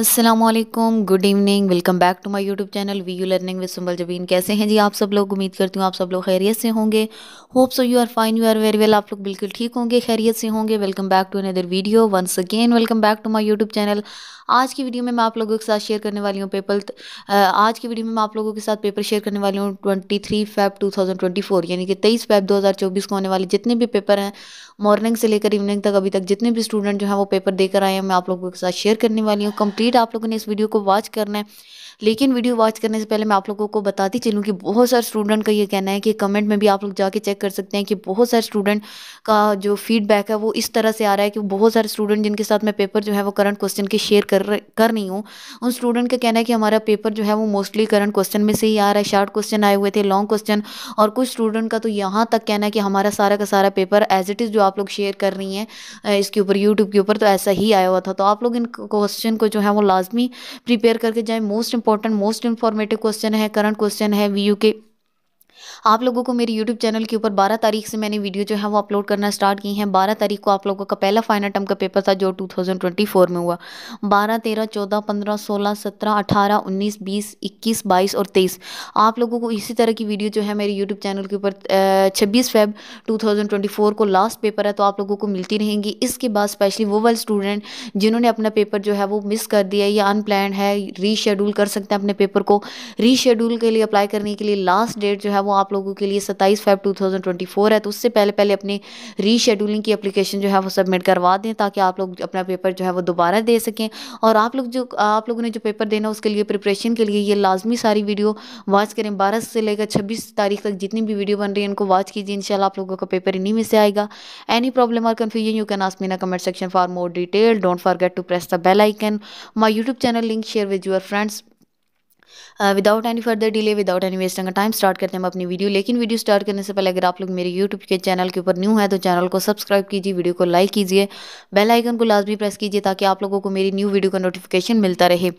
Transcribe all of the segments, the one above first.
Aslam good evening welcome back to my YouTube channel V U learning with Subal Jabeen कैसे हैं जी आप सब लोग उम्मीद करती हूँ आप सब लोग खैरियत से होंगे hope so you are fine you are very well आप लोग बिल्कुल ठीक होंगे खैरियत से होंगे welcome back to another video once again welcome back to my YouTube channel आज की वीडियो में मैं आप लोगों के साथ शेयर करने वाली हूँ पेपर आज की वीडियो में मैं आप लोगों के साथ पेपर शेयर करने वाली हूँ twenty three Feb two thousand twenty four यानी कि तेईस फैब दो हज़ार चौबीस को होने वाले जितने भी पेपर हैं मॉर्निंग से लेकर इवनिंग तक अभी तक जितने भी स्टूडेंट जो हैं वो पेपर देकर आए हैं मैं आप लोगों के साथ शेयर करने वाली हूँ कंप्लीट कंप्लीट आप लोगों ने इस वीडियो को वॉच करना है लेकिन वीडियो वॉच करने से पहले मैं आप लोगों को बताती चलूँ कि बहुत सारे स्टूडेंट का ये कहना है कि कमेंट में भी आप लोग जाके चेक कर सकते हैं कि बहुत सारे स्टूडेंट का जो फीडबैक है वो इस तरह से आ रहा है कि बहुत सारे स्टूडेंट जिनके साथ मैं पेपर जो है वो करंट क्वेश्चन के शेयर कर कर रही हूँ उन स्टूडेंट का कहना है कि हमारा पेपर जो है वो मोस्टली करंट क्वेश्चन में से ही आ रहा है शार्ट क्वेश्चन आए हुए थे लॉन्ग क्वेश्चन और कुछ स्टूडेंट का तो यहाँ तक कहना है कि हमारा सारा का सारा पेपर एज इट इज़ जो आप लोग शेयर कर रही हैं इसके ऊपर यूट्यूब के ऊपर तो ऐसा ही आया हुआ था तो आप लोग इन क्वेश्चन को जो है वो लाजमी प्रिपेयर करके जाएँ most important most informative question है करंट क्वेश्चन है वी के आप लोगों को मेरे यूट्यूब चैनल के ऊपर बारह तारीख से मैंने वीडियो जो है वो अपलोड करना स्टार्ट की है बारह तारीख को आप लोगों का पहला फाइनल टर्म का पेपर था जो टू थाउजेंड ट्वेंटी फोर में हुआ बारह तेरह चौदह पंद्रह सोलह सत्रह 18, उन्नीस बीस इक्कीस बाईस और तेईस आप लोगों को इसी तरह की वीडियो जो है मेरे यूट्यूब चैनल के ऊपर छब्बीस Feb two thousand twenty four को लास्ट पेपर है तो आप लोगों को मिलती रहेंगी इसके बाद स्पेशली वो वाले स्टूडेंट जिन्होंने अपना पेपर जो है वो मिस कर दिया या अनप्लान है रीशेड्यूल कर सकते हैं अपने पेपर को रीशेड्यूल के लिए अप्लाई करने के लिए लास्ट डेट जो है वो वो आप लोगों के लिए सत्ताईस five two thousand twenty four है तो उससे पहले पहले अपनी रीशेड्यूलिंग की अपलीकेशन जो है वो सबमिट करवा दें ताकि आप लोग अपना पेपर जो है वो दोबारा दे सकें और आप लोग जो आप लोगों ने जो पेपर देना उसके लिए प्रिपरेशन के लिए ये लाजमी सारी वीडियो वॉच करें बारह से लेकर छब्बीस तारीख तक जितनी भी वीडियो बन रही है उनको वॉच कीजिए इन आप लोगों का पेपर इन्हीं में से आएगा एनी प्रॉब्लम और कन्फ्यूजन यू कैन आसमी ना comment section for more detail don't forget to press the bell icon my YouTube channel link share with your friends without any further delay without any wasting का time start करते हैं हम अपनी video लेकिन video start करने से पहले अगर आप लोग मेरे यूट्यूब के चैनल के ऊपर न्यू है तो चैनल को सब्सक्राइब कीजिए वीडियो को लाइक कीजिए बेल आइकन को लाजमी प्रेस कीजिए ताकि आप लोगों को मेरी न्यू वीडियो का नोटिफिकेशन मिलता रहे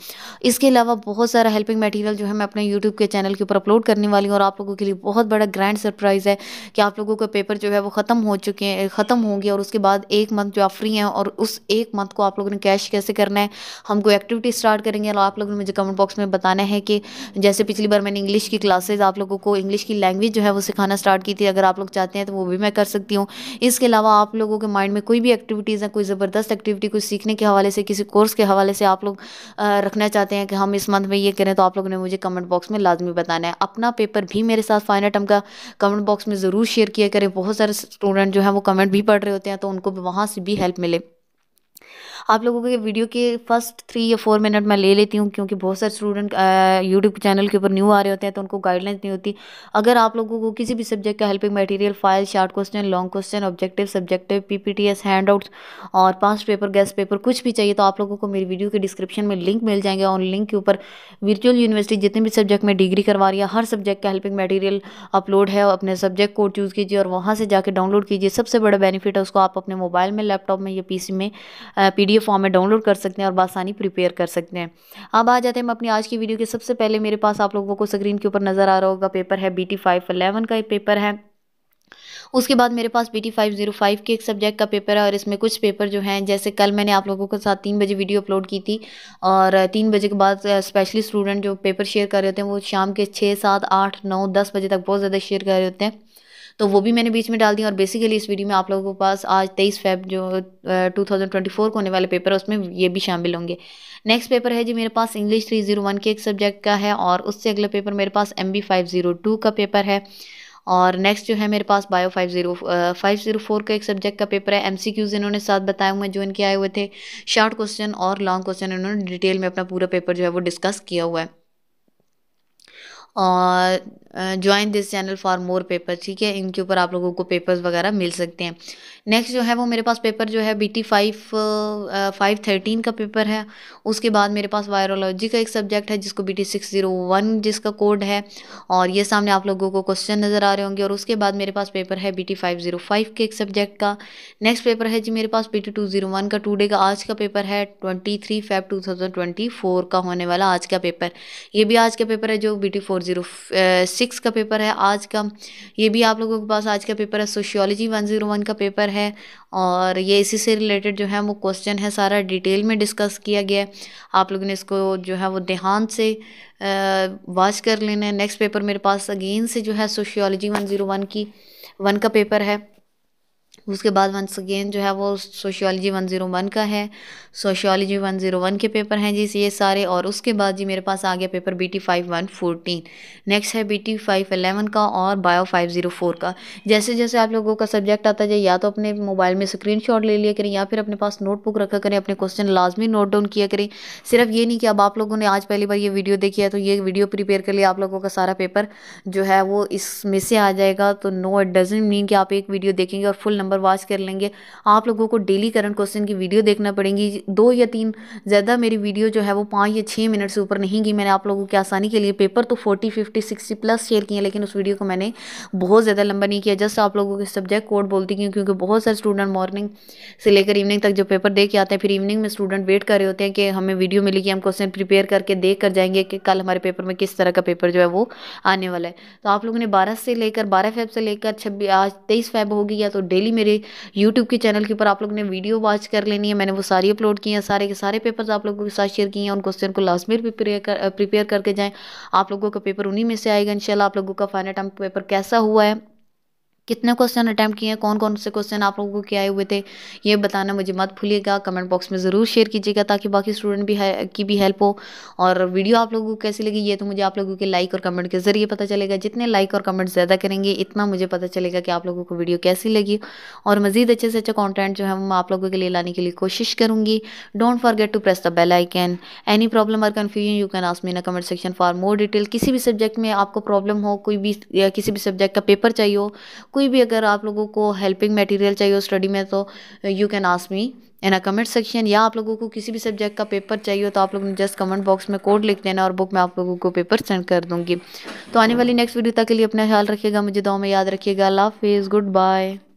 इसके अलावा बहुत सारा हेल्पिंग मटेरियल जो है मैं अपने यूट्यूब के चैनल के ऊपर अपलोड करने वाली हूँ और आप लोगों के लिए बहुत बड़ा ग्रैंड सरप्राइज़ है कि आप लोगों का पेपर जो है वो ख़त्म हो चुके हैं ख़त्म होंगे और उसके बाद एक मंथ जो आप फ्री हैं और उस एक मंथ को आप लोगों ने कैश कैसे करना है हमको एक्टिविटी स्टार्ट करेंगे और आप लोगों ने मुझे कमेंट बॉक्स में बताना है कि जैसे पिछली बार मैंने इंग्लिश की क्लासेज आप लोगों को इंग्लिश की लैंग्वेज जो है वो सिखाना स्टार्ट की थी अगर आप लोग चाहते हैं तो वो भी मैं कर सकती हूँ इसके अलावा आप लोगों के माइंड में कोई भी एक्टिविटीज़ है कोई ज़बरदस्त एक्टिविटी कोई सीखने के हवाले से किसी कोर्स के हवाले से आप लोग रखना चाहते हैं कि हम इस मंथ में ये करें तो आप लोगों ने मुझे कमेंट बॉक्स में लाजमी बताना है अपना पेपर भी मेरे साथ फाइनल टर्म का कमेंट बॉक्स में ज़रूर शेयर किया करें बहुत सारे स्टूडेंट जो है वो कमेंट भी पढ़ रहे होते हैं तो उनको वहाँ से भी हेल्प मिले आप लोगों के वीडियो के फर्स्ट थ्री या फोर मिनट मैं ले लेती हूँ क्योंकि बहुत सारे स्टूडेंट यूट्यूब चैनल के ऊपर न्यू आ रहे होते हैं तो उनको गाइडलाइंस नहीं होती अगर आप लोगों को किसी भी सब्जेक्ट का helping material file short question long question objective subjective P P और पास्ट पेपर गेस्ट पेपर कुछ भी चाहिए तो आप लोगों को मेरी वीडियो के डिस्क्रिप्शन में लिंक मिल जाएंगे और लिंक के ऊपर वर्चुअल यूनिवर्सिटी जितने भी सब्जेक्ट में डिग्री करवा रही है हर सब्जेक्ट का हेल्पिंग मटेरियल अपलोड है अपने सब्जेक्ट कोड चूज़ कीजिए और वहाँ से जाकर डाउनलोड कीजिए सबसे बड़ा बेनिफिट है उसको आप अपने मोबाइल में लैपटॉप में या पीसी में पी पीडीएफ फॉर्म में डाउनलोड कर सकते हैं और बासानी प्रिपेयर कर सकते हैं अब आ जाते हैं हम अपनी आज की वीडियो के सबसे पहले मेरे पास आप लोगों को स्क्रीन के ऊपर नज़र आ रहा होगा पेपर है बी टी का पेपर है उसके बाद मेरे पास B T five zero five के एक सब्जेक्ट का पेपर है और इसमें कुछ पेपर जो हैं जैसे कल मैंने आप लोगों के साथ तीन बजे वीडियो अपलोड की थी और तीन बजे के बाद स्पेशली स्टूडेंट जो पेपर शेयर कर रहे होते हैं वो शाम के छः सात आठ नौ दस बजे तक बहुत ज़्यादा शेयर कर रहे होते हैं तो वो भी मैंने बीच में डाल दी और बेसिकली इस वीडियो में आप लोगों के पास आज तेईस फेब जो टू थाउजेंड ट्वेंटी फोर को होने वाले पेपर है उसमें ये भी शामिल होंगे नेक्स्ट पेपर है जी मेरे पास इंग्लिश थ्री जीरो वन के एक सब्जेक्ट का है और उससे अगला पेपर मेरे पास M B five zero two का पेपर है और नेक्स्ट जो है मेरे पास bio five zero five zero four का एक सब्जेक्ट का पेपर है एमसीक्यूज इन्होंने साथ बताए हुए जो इनके आए हुए थे शॉर्ट क्वेश्चन और लॉन्ग क्वेश्चन इन्होंने डिटेल में अपना पूरा पेपर जो है वो डिस्कस किया हुआ है और join this channel for more paper ठीक है इनके ऊपर आप लोगों को पेपर्स वगैरह मिल सकते हैं नेक्स्ट जो है वो मेरे पास पेपर जो है B T five five thirteen का पेपर है उसके बाद मेरे पास वायरोलॉजी का एक सब्जेक्ट है जिसको B T six zero one जिसका कोड है और ये सामने आप लोगों को क्वेश्चन नज़र आ रहे होंगे और उसके बाद मेरे पास पेपर है B T five zero five के एक सब्जेक्ट का नेक्स्ट पेपर है जी मेरे पास B T two zero one का टू डे का आज का पेपर है twenty three five two thousand twenty four का होने वाला आज का पेपर ये भी आज का पेपर है जो B T four zero six का पेपर है आज का ये भी आप लोगों के पास आज का पेपर है सोशियोलॉजी वन ज़ीरो वन का पेपर है और ये इसी से रिलेटेड जो है वो क्वेश्चन है सारा डिटेल में डिस्कस किया गया है आप लोगों ने इसको जो है वो ध्यान से वॉच कर लेना है नेक्स्ट पेपर मेरे पास अगेन से जो है सोशियोलॉजी वन ज़ीरो वन की वन का पेपर है उसके बाद वंस अगेन जो है वो सोशियोलॉजी वन ज़ीरो वन का है सोशियोलॉजी वन ज़ीरो वन के पेपर हैं जी ये सारे और उसके बाद जी मेरे पास आ गया paper B T five one fourteen next है बी टी फाइव एलेवन का और बायो फाइव ज़ीरो फोर का जैसे जैसे आप लोगों का सब्जेक्ट आता जाए या तो अपने मोबाइल में स्क्रीन शॉट ले लिया करें या फिर अपने पास नोटबुक रखा करें अपने क्वेश्चन लाजमी नोट डाउन किया करें सिर्फ ये नहीं कि अब आप लोगों ने आज पहली बार ये वीडियो देखी है तो ये वीडियो प्रिपेयर कर लिया आप लोगों का सारा पेपर जो है वो इसमें से आ जाएगा तो नो इट डजेंट मीन कि आप एक वीडियो देखेंगे और फुल नंबर वॉच कर लेंगे आप लोगों को डेली करंट क्वेश्चन की वीडियो देखना पड़ेगी दो या तीन ज़्यादा मेरी वीडियो जो है वो पाँच या छः मिनट से ऊपर नहीं गई मैंने आप लोगों की आसानी के लिए पेपर तो forty fifty sixty plus share किए लेकिन उस वीडियो को मैंने बहुत ज़्यादा लंबा नहीं किया जस्ट आप लोगों के सब्जेक्ट कोड बोलती हूँ क्योंकि बहुत सारे स्टूडेंट मॉर्निंग से लेकर इवनिंग तक जो पेपर दे के आते हैं फिर इवनिंग में स्टूडेंट वेट कर रहे होते हैं कि हमें वीडियो मिलेगी हम क्वेश्चन प्रिपेयर करके देख कर जाएंगे कि कल हमारे पेपर में किस तरह का पेपर जो है वो आने वाला है तो आप लोगों ने बारह से लेकर बारह फेब से लेकर छब्बीस आज तेईस फेब होगी या तो डेली मेरे यूट्यूब के चैनल के ऊपर आप लोग ने वीडियो वॉच कर लेनी है मैंने वो सारी अपलोड की हैं सारे के सारे पेपर्स आप लोगों के साथ शेयर किए हैं उन क्वेश्चन को लास्ट में प्रिपेयर करके जाएँ आप लोगों का पेपर उन्हीं में से आएगा इनशाला आप लोगों का फाइनल टाइम पेपर कैसा हुआ है कितने क्वेश्चन अटैम्प्ट किए हैं कौन कौन से क्वेश्चन आप लोगों के आए हुए थे ये बताना मुझे मत भूलिएगा कमेंट बॉक्स में ज़रूर शेयर कीजिएगा ताकि बाकी स्टूडेंट भी है, की भी हेल्प हो और वीडियो आप लोगों को कैसी लगी ये तो मुझे आप लोगों के लाइक और कमेंट के ज़रिए पता चलेगा जितने लाइक और कमेंट ज़्यादा करेंगे इतना मुझे पता चलेगा कि आप लोगों को वीडियो कैसी लगी और मज़ीद अच्छे से अच्छा कॉन्टेंट जो है मैं आप लोगों के लिए लाने के लिए कोशिश करूँगी don't forget to press the bell icon any problem और confusion you can ask me in comment section for more detail किसी भी सब्जेक्ट में आपको प्रॉब्लम हो कोई भी किसी भी सब्जेक्ट का पेपर चाहिए हो कोई भी अगर आप लोगों को हेल्पिंग मटेरियल चाहिए हो स्टडी में तो you can ask me in a comment section या आप लोगों को किसी भी सब्जेक्ट का पेपर चाहिए हो तो आप लोग जस्ट कमेंट बॉक्स में कोड लिख देना और बुक में आप लोगों को पेपर सेंड कर दूँगी तो आने वाली नेक्स्ट वीडियो तक के लिए अपना ख्याल रखिएगा मुझे दो में याद रखिएगा अल्लाह हाफिज़ गुड बाय